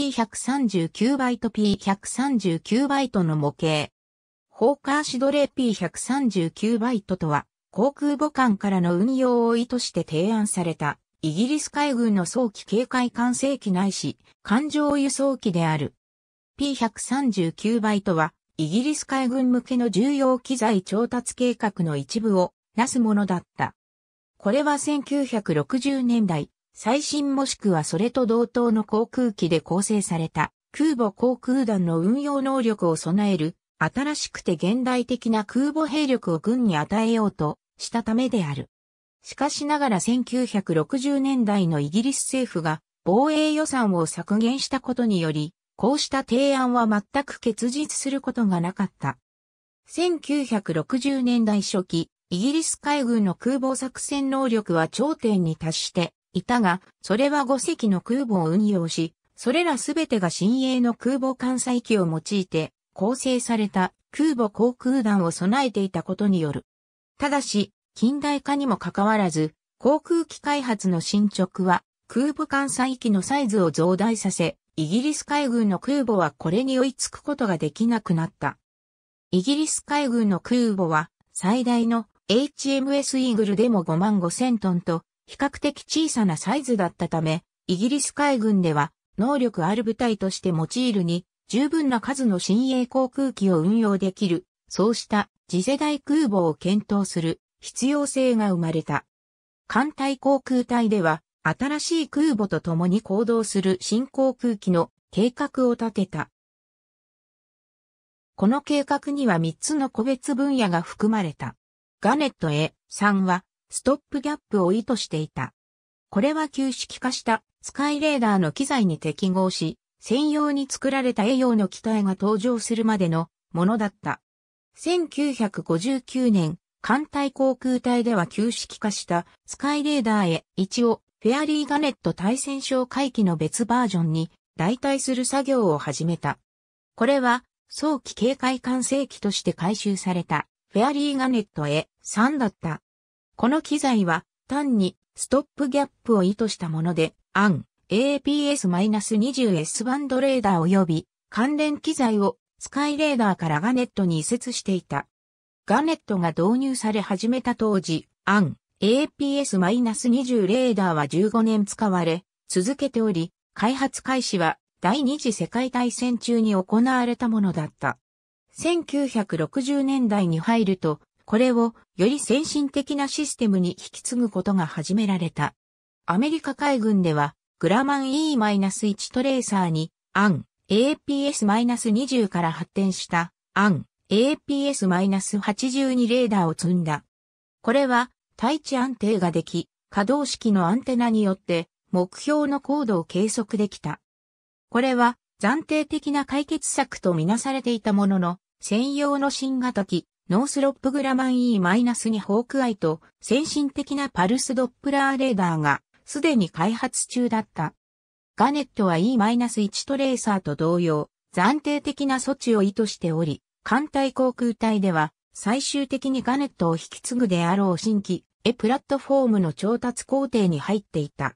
P139 バイト P139 バイトの模型。ホーカーシドレー P139 バイトとは、航空母艦からの運用を意図して提案された、イギリス海軍の早期警戒艦制機ないし、艦上輸送機である。P139 バイトは、イギリス海軍向けの重要機材調達計画の一部をなすものだった。これは1960年代、最新もしくはそれと同等の航空機で構成された空母航空団の運用能力を備える新しくて現代的な空母兵力を軍に与えようとしたためである。しかしながら1960年代のイギリス政府が防衛予算を削減したことにより、こうした提案は全く結実することがなかった。1960年代初期、イギリス海軍の空母作戦能力は頂点に達して、いたが、それは5隻の空母を運用し、それらすべてが新鋭の空母艦載機を用いて構成された空母航空団を備えていたことによる。ただし、近代化にもかかわらず、航空機開発の進捗は空母艦載機のサイズを増大させ、イギリス海軍の空母はこれに追いつくことができなくなった。イギリス海軍の空母は最大の HMS イーグルでも5万5千トンと比較的小さなサイズだったため、イギリス海軍では能力ある部隊として用いるに十分な数の新鋭航空機を運用できる、そうした次世代空母を検討する必要性が生まれた。艦隊航空隊では新しい空母と共に行動する新航空機の計画を立てた。この計画には3つの個別分野が含まれた。ガネット A 3はストップギャップを意図していた。これは旧式化したスカイレーダーの機材に適合し、専用に作られた栄養の機体が登場するまでのものだった。1959年、艦隊航空隊では旧式化したスカイレーダーへ一応フェアリーガネット対戦症回帰の別バージョンに代替する作業を始めた。これは早期警戒管制機として回収されたフェアリーガネットへ3だった。この機材は単にストップギャップを意図したもので、アン、APS-20S バンドレーダー及び関連機材をスカイレーダーからガネットに移設していた。ガネットが導入され始めた当時、アン、APS-20 レーダーは15年使われ、続けており、開発開始は第二次世界大戦中に行われたものだった。1960年代に入ると、これをより先進的なシステムに引き継ぐことが始められた。アメリカ海軍では、グラマン E-1 トレーサーに、アン APS-20 から発展した、アン APS-82 レーダーを積んだ。これは、対地安定ができ、可動式のアンテナによって、目標の高度を計測できた。これは、暫定的な解決策とみなされていたものの、専用の新型機、ノースロップグラマン E-2 ホークアイと先進的なパルスドップラーレーダーがすでに開発中だった。ガネットは E-1 トレーサーと同様、暫定的な措置を意図しており、艦隊航空隊では最終的にガネットを引き継ぐであろう新規 A プラットフォームの調達工程に入っていた。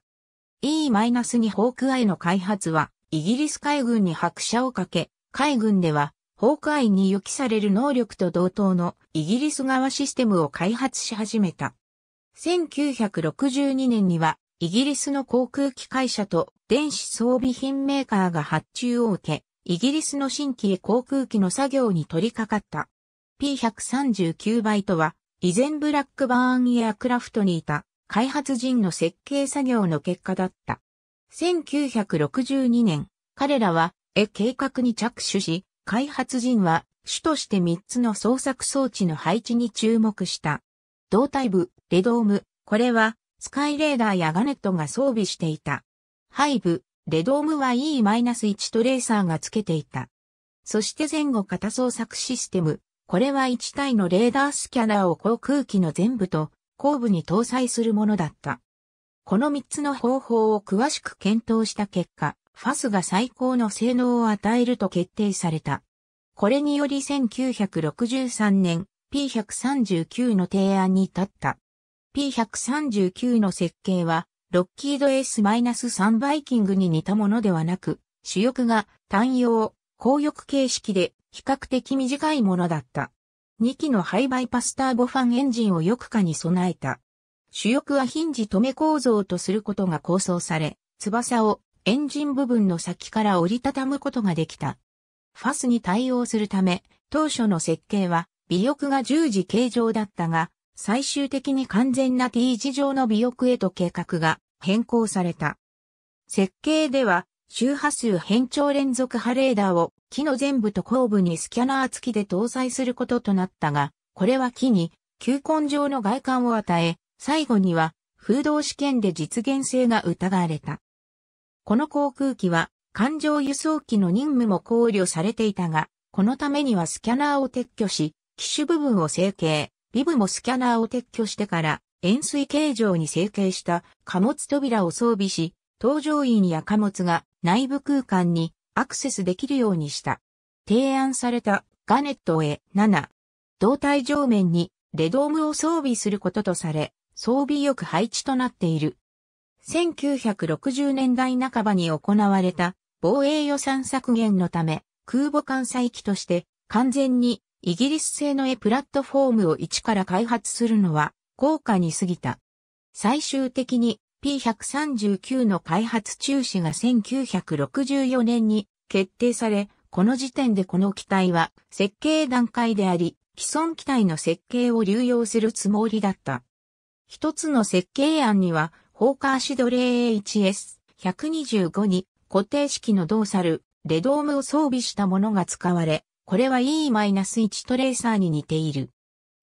E-2 ホークアイの開発はイギリス海軍に拍車をかけ、海軍では崩壊に予期される能力と同等のイギリス側システムを開発し始めた。1962年にはイギリスの航空機会社と電子装備品メーカーが発注を受け、イギリスの新規航空機の作業に取り掛かった。P139 倍とは、以前ブラックバーンエアクラフトにいた開発人の設計作業の結果だった。1962年、彼らは、え計画に着手し、開発陣は主として3つの捜索装置の配置に注目した。胴体部、レドーム、これはスカイレーダーやガネットが装備していた。背部、レドームは E-1 トレーサーがつけていた。そして前後型捜索システム、これは1体のレーダースキャナーを航空機の全部と後部に搭載するものだった。この3つの方法を詳しく検討した結果、ファスが最高の性能を与えると決定された。これにより1963年 P139 の提案に至った。P139 の設計は、ロッキード S-3 バイキングに似たものではなく、主翼が単用、後翼形式で比較的短いものだった。2機のハイバイパスターボファンエンジンを翼下に備えた。主翼はヒンジ止め構造とすることが構想され、翼をエンジン部分の先から折りたたむことができた。ファスに対応するため、当初の設計は、尾翼が十字形状だったが、最終的に完全な T 字状の尾翼へと計画が変更された。設計では、周波数変調連続波レーダーを機の全部と後部にスキャナー付きで搭載することとなったが、これは機に球根状の外観を与え、最後には風洞試験で実現性が疑われた。この航空機は艦上輸送機の任務も考慮されていたが、このためにはスキャナーを撤去し、機種部分を成形、ビブもスキャナーを撤去してから、円錐形状に成形した貨物扉を装備し、搭乗員や貨物が内部空間にアクセスできるようにした。提案されたガネット A7。胴体上面にレドームを装備することとされ、装備よく配置となっている。1960年代半ばに行われた防衛予算削減のため空母艦載機として完全にイギリス製のエプラットフォームを一から開発するのは高価に過ぎた。最終的に P139 の開発中止が1964年に決定され、この時点でこの機体は設計段階であり、既存機体の設計を流用するつもりだった。一つの設計案にはホーカーシドレー HS125 に固定式のドーサル、レドームを装備したものが使われ、これは E-1 トレーサーに似ている。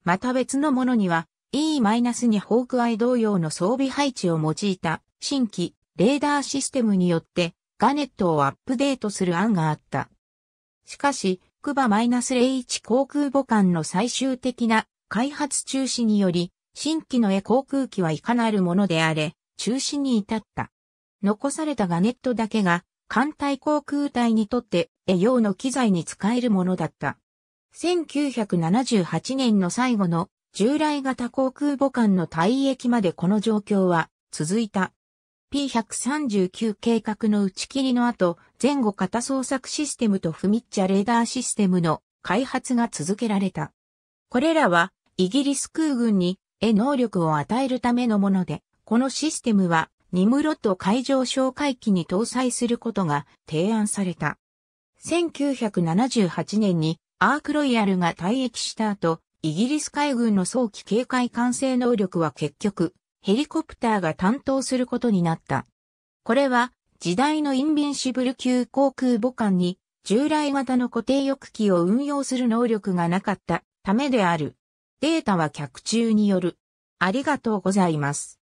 また別のものには E-2 ホークアイ同様の装備配置を用いた新規レーダーシステムによってガネットをアップデートする案があった。しかし、クバ -01 航空母艦の最終的な開発中止により、新規の A 航空機はいかなるものであれ、中止に至った。残されたガネットだけが、艦隊航空隊にとって、栄養の機材に使えるものだった。1978年の最後の従来型航空母艦の退役までこの状況は続いた。P139 計画の打ち切りの後、前後型捜索システムとフミッチャレーダーシステムの開発が続けられた。これらはイギリス空軍に絵能力を与えるためのもので、このシステムは、ニムロット海上哨戒機に搭載することが提案された。1978年にアークロイヤルが退役した後、イギリス海軍の早期警戒管制能力は結局、ヘリコプターが担当することになった。これは、時代のインビンシブル級航空母艦に、従来型の固定翼機を運用する能力がなかったためである。データは客中による。ありがとうございます。